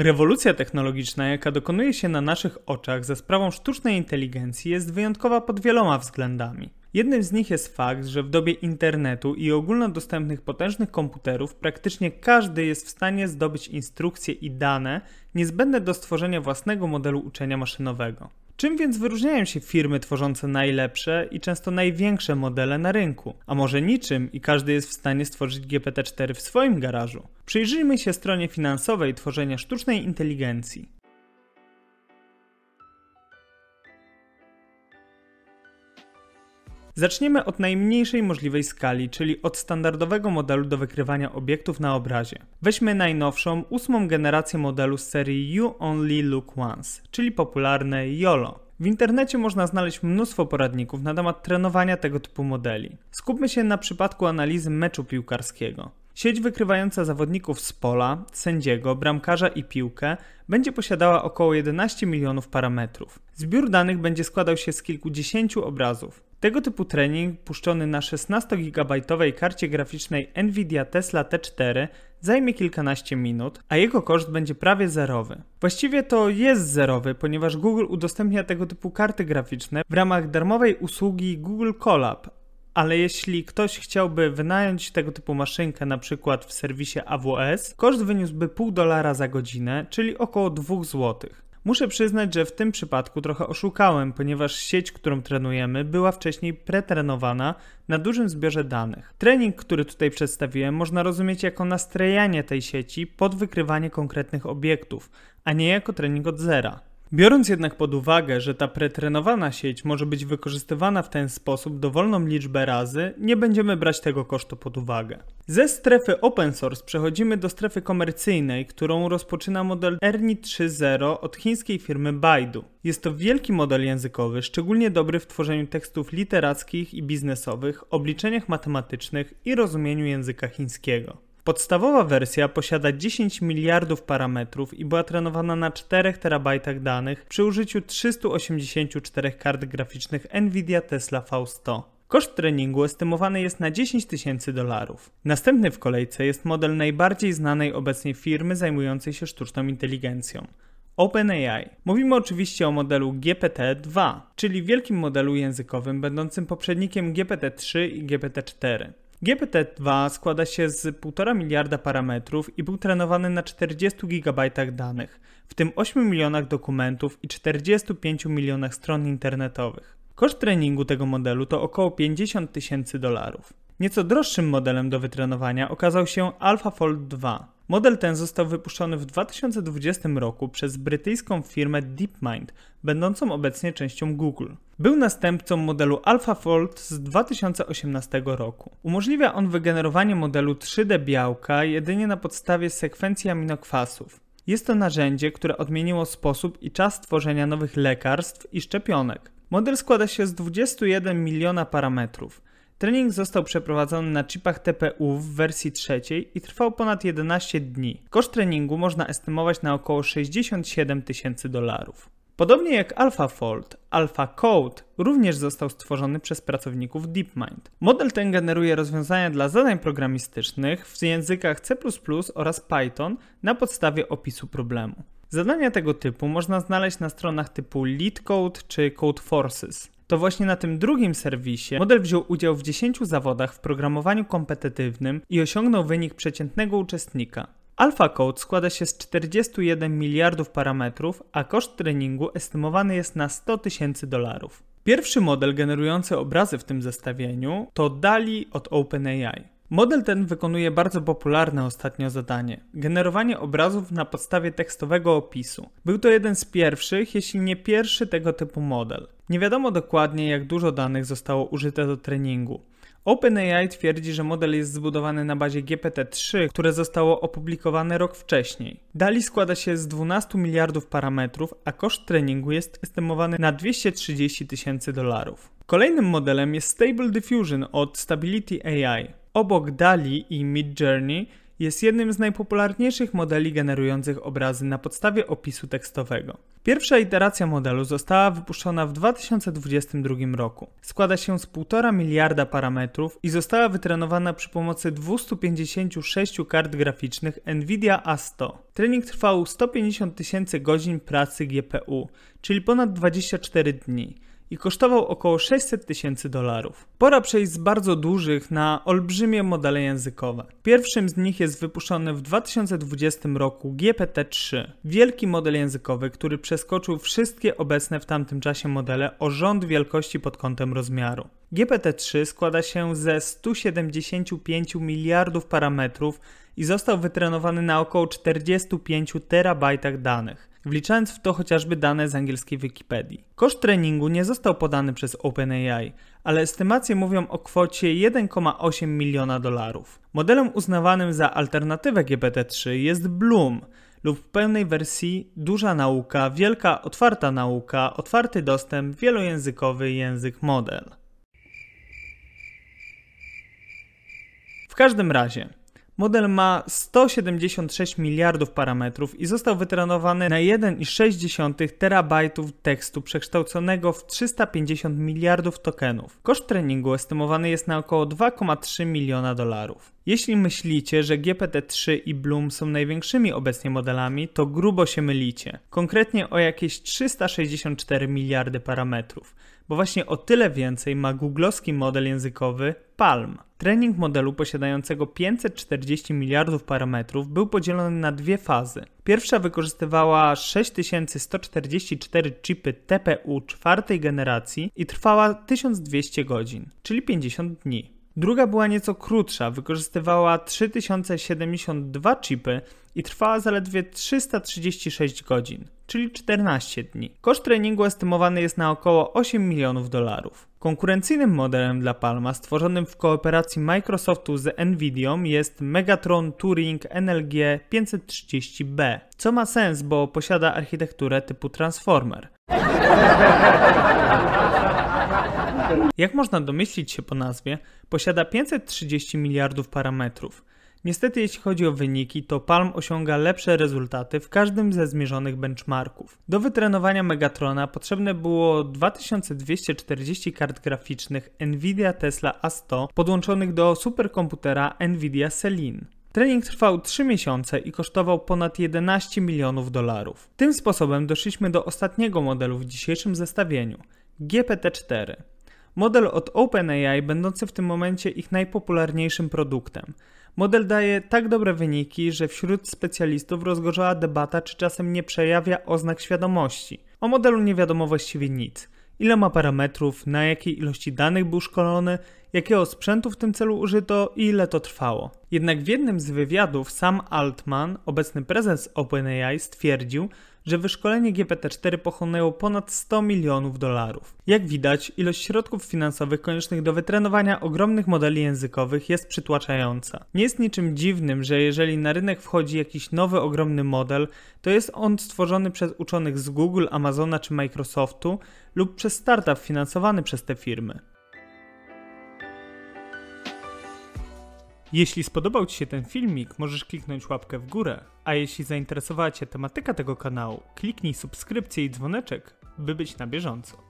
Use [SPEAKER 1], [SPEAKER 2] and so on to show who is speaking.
[SPEAKER 1] Rewolucja technologiczna, jaka dokonuje się na naszych oczach za sprawą sztucznej inteligencji, jest wyjątkowa pod wieloma względami. Jednym z nich jest fakt, że w dobie internetu i ogólnodostępnych potężnych komputerów praktycznie każdy jest w stanie zdobyć instrukcje i dane niezbędne do stworzenia własnego modelu uczenia maszynowego. Czym więc wyróżniają się firmy tworzące najlepsze i często największe modele na rynku? A może niczym i każdy jest w stanie stworzyć GPT-4 w swoim garażu? Przyjrzyjmy się stronie finansowej tworzenia sztucznej inteligencji. Zaczniemy od najmniejszej możliwej skali, czyli od standardowego modelu do wykrywania obiektów na obrazie. Weźmy najnowszą, ósmą generację modelu z serii You Only Look Once, czyli popularne YOLO. W internecie można znaleźć mnóstwo poradników na temat trenowania tego typu modeli. Skupmy się na przypadku analizy meczu piłkarskiego. Sieć wykrywająca zawodników z pola, sędziego, bramkarza i piłkę będzie posiadała około 11 milionów parametrów. Zbiór danych będzie składał się z kilkudziesięciu obrazów. Tego typu trening puszczony na 16GB karcie graficznej Nvidia Tesla T4 zajmie kilkanaście minut, a jego koszt będzie prawie zerowy. Właściwie to jest zerowy, ponieważ Google udostępnia tego typu karty graficzne w ramach darmowej usługi Google Colab, ale jeśli ktoś chciałby wynająć tego typu maszynkę na przykład w serwisie AWS, koszt wyniósłby pół dolara za godzinę, czyli około 2 zł. Muszę przyznać, że w tym przypadku trochę oszukałem, ponieważ sieć, którą trenujemy, była wcześniej pretrenowana na dużym zbiorze danych. Trening, który tutaj przedstawiłem, można rozumieć jako nastrajanie tej sieci pod wykrywanie konkretnych obiektów, a nie jako trening od zera. Biorąc jednak pod uwagę, że ta pretrenowana sieć może być wykorzystywana w ten sposób dowolną liczbę razy, nie będziemy brać tego kosztu pod uwagę. Ze strefy open source przechodzimy do strefy komercyjnej, którą rozpoczyna model ernie 3.0 od chińskiej firmy Baidu. Jest to wielki model językowy, szczególnie dobry w tworzeniu tekstów literackich i biznesowych, obliczeniach matematycznych i rozumieniu języka chińskiego. Podstawowa wersja posiada 10 miliardów parametrów i była trenowana na 4 terabajtach danych przy użyciu 384 kart graficznych Nvidia Tesla V100. Koszt treningu estymowany jest na 10 tysięcy dolarów. Następny w kolejce jest model najbardziej znanej obecnie firmy zajmującej się sztuczną inteligencją. OpenAI. Mówimy oczywiście o modelu GPT-2, czyli wielkim modelu językowym będącym poprzednikiem GPT-3 i GPT-4. GPT-2 składa się z 1,5 miliarda parametrów i był trenowany na 40 GB danych, w tym 8 milionach dokumentów i 45 milionach stron internetowych. Koszt treningu tego modelu to około 50 tysięcy dolarów. Nieco droższym modelem do wytrenowania okazał się AlphaFold 2, Model ten został wypuszczony w 2020 roku przez brytyjską firmę DeepMind, będącą obecnie częścią Google. Był następcą modelu AlphaFold z 2018 roku. Umożliwia on wygenerowanie modelu 3D białka jedynie na podstawie sekwencji aminokwasów. Jest to narzędzie, które odmieniło sposób i czas tworzenia nowych lekarstw i szczepionek. Model składa się z 21 miliona parametrów. Trening został przeprowadzony na chipach TPU w wersji trzeciej i trwał ponad 11 dni. Koszt treningu można estymować na około 67 tysięcy dolarów. Podobnie jak AlphaFold, AlphaCode również został stworzony przez pracowników DeepMind. Model ten generuje rozwiązania dla zadań programistycznych w językach C++ oraz Python na podstawie opisu problemu. Zadania tego typu można znaleźć na stronach typu LeetCode czy CodeForces to właśnie na tym drugim serwisie model wziął udział w 10 zawodach w programowaniu kompetytywnym i osiągnął wynik przeciętnego uczestnika. AlphaCode składa się z 41 miliardów parametrów, a koszt treningu estymowany jest na 100 tysięcy dolarów. Pierwszy model generujący obrazy w tym zestawieniu to DALI od OpenAI. Model ten wykonuje bardzo popularne ostatnio zadanie generowanie obrazów na podstawie tekstowego opisu. Był to jeden z pierwszych, jeśli nie pierwszy tego typu model. Nie wiadomo dokładnie, jak dużo danych zostało użyte do treningu. OpenAI twierdzi, że model jest zbudowany na bazie GPT-3, które zostało opublikowane rok wcześniej. DALI składa się z 12 miliardów parametrów, a koszt treningu jest estymowany na 230 tysięcy dolarów. Kolejnym modelem jest Stable Diffusion od Stability AI. Obok DALI i Midjourney jest jednym z najpopularniejszych modeli generujących obrazy na podstawie opisu tekstowego. Pierwsza iteracja modelu została wypuszczona w 2022 roku. Składa się z 1,5 miliarda parametrów i została wytrenowana przy pomocy 256 kart graficznych NVIDIA A100. Trening trwał 150 tysięcy godzin pracy GPU, czyli ponad 24 dni i kosztował około 600 tysięcy dolarów. Pora przejść z bardzo dużych na olbrzymie modele językowe. Pierwszym z nich jest wypuszczony w 2020 roku GPT-3, wielki model językowy, który przeskoczył wszystkie obecne w tamtym czasie modele o rząd wielkości pod kątem rozmiaru. GPT-3 składa się ze 175 miliardów parametrów i został wytrenowany na około 45 terabajtach danych wliczając w to chociażby dane z angielskiej Wikipedii. Koszt treningu nie został podany przez OpenAI, ale estymacje mówią o kwocie 1,8 miliona dolarów. Modelem uznawanym za alternatywę GPT-3 jest Bloom lub w pełnej wersji duża nauka, wielka otwarta nauka, otwarty dostęp, wielojęzykowy język model. W każdym razie, Model ma 176 miliardów parametrów i został wytrenowany na 1,6 terabajtów tekstu przekształconego w 350 miliardów tokenów. Koszt treningu estymowany jest na około 2,3 miliona dolarów. Jeśli myślicie, że GPT-3 i Bloom są największymi obecnie modelami, to grubo się mylicie. Konkretnie o jakieś 364 miliardy parametrów, bo właśnie o tyle więcej ma googlowski model językowy Palm. Trening modelu posiadającego 540 miliardów parametrów był podzielony na dwie fazy. Pierwsza wykorzystywała 6144 chipy TPU czwartej generacji i trwała 1200 godzin, czyli 50 dni. Druga była nieco krótsza, wykorzystywała 3072 chipy i trwała zaledwie 336 godzin, czyli 14 dni. Koszt treningu estymowany jest na około 8 milionów dolarów. Konkurencyjnym modelem dla Palma stworzonym w kooperacji Microsoftu z Nvidią jest Megatron Turing NLG 530B, co ma sens, bo posiada architekturę typu Transformer jak można domyślić się po nazwie, posiada 530 miliardów parametrów. Niestety, jeśli chodzi o wyniki, to Palm osiąga lepsze rezultaty w każdym ze zmierzonych benchmarków. Do wytrenowania Megatrona potrzebne było 2240 kart graficznych Nvidia Tesla A100 podłączonych do superkomputera Nvidia Selene. Trening trwał 3 miesiące i kosztował ponad 11 milionów dolarów. Tym sposobem doszliśmy do ostatniego modelu w dzisiejszym zestawieniu GPT-4. Model od OpenAI, będący w tym momencie ich najpopularniejszym produktem. Model daje tak dobre wyniki, że wśród specjalistów rozgorzała debata, czy czasem nie przejawia oznak świadomości. O modelu nie wiadomo właściwie nic. Ile ma parametrów, na jakiej ilości danych był szkolony, jakiego sprzętu w tym celu użyto i ile to trwało. Jednak w jednym z wywiadów sam Altman, obecny prezes OpenAI, stwierdził, że wyszkolenie GPT-4 pochłonęło ponad 100 milionów dolarów. Jak widać, ilość środków finansowych koniecznych do wytrenowania ogromnych modeli językowych jest przytłaczająca. Nie jest niczym dziwnym, że jeżeli na rynek wchodzi jakiś nowy ogromny model, to jest on stworzony przez uczonych z Google, Amazona czy Microsoftu lub przez startup finansowany przez te firmy. Jeśli spodobał Ci się ten filmik, możesz kliknąć łapkę w górę, a jeśli zainteresowała Cię tematyka tego kanału, kliknij subskrypcję i dzwoneczek, by być na bieżąco.